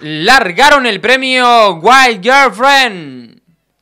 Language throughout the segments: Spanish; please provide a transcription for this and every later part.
largaron el premio Wild Girlfriend.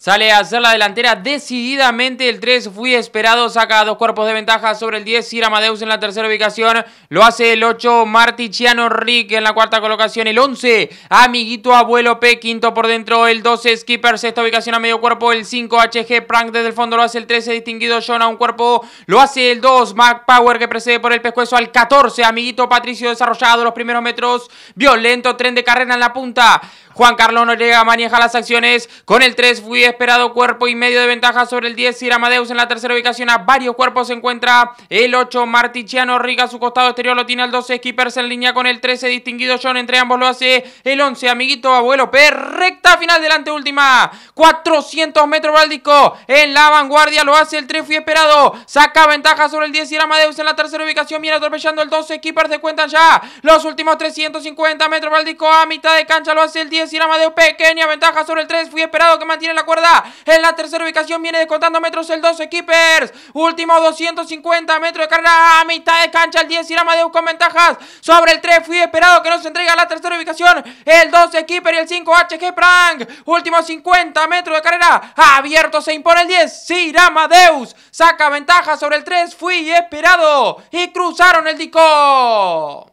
Sale a hacer la delantera decididamente el 3, fui esperado, saca dos cuerpos de ventaja sobre el 10, Amadeus en la tercera ubicación, lo hace el 8, Martichiano Rick en la cuarta colocación, el 11, Amiguito Abuelo P, quinto por dentro, el 12, Skipper, sexta ubicación a medio cuerpo, el 5, HG Prank desde el fondo, lo hace el 13, distinguido John a un cuerpo, lo hace el 2, Mac Power que precede por el pescuezo al 14, Amiguito Patricio desarrollado los primeros metros, violento tren de carrera en la punta, Juan Carlos llega maneja las acciones, con el 3 fui esperado, esperado cuerpo y medio de ventaja sobre el 10. Amadeus en la tercera ubicación a varios cuerpos se encuentra el 8. Martichiano Riga a su costado exterior lo tiene el 12. Skippers en línea con el 13. Distinguido John entre ambos lo hace el 11. Amiguito, abuelo P. Recta final delante última. 400 metros Báldico. En la vanguardia lo hace el 3 fui esperado. Saca ventaja sobre el 10 y Amadeus en la tercera ubicación. Viene atropellando el 12. Keepers se cuentan ya. Los últimos 350 metros Báldico a mitad de cancha lo hace el 10 y Amadeus. Pequeña ventaja sobre el 3. Fui esperado que mantiene la cuerda. En la tercera ubicación viene descontando metros el 12. Keepers. Últimos 250 metros de carrera a mitad de cancha. El 10 y Amadeus con ventajas sobre el 3. Fui esperado que no se entrega la tercera ubicación. El 12 Keeper y el 5 HG Prank. Últimos 50 metro de carrera. Abierto se impone el 10. Siramadeus saca ventaja sobre el 3. Fui esperado. Y cruzaron el disco.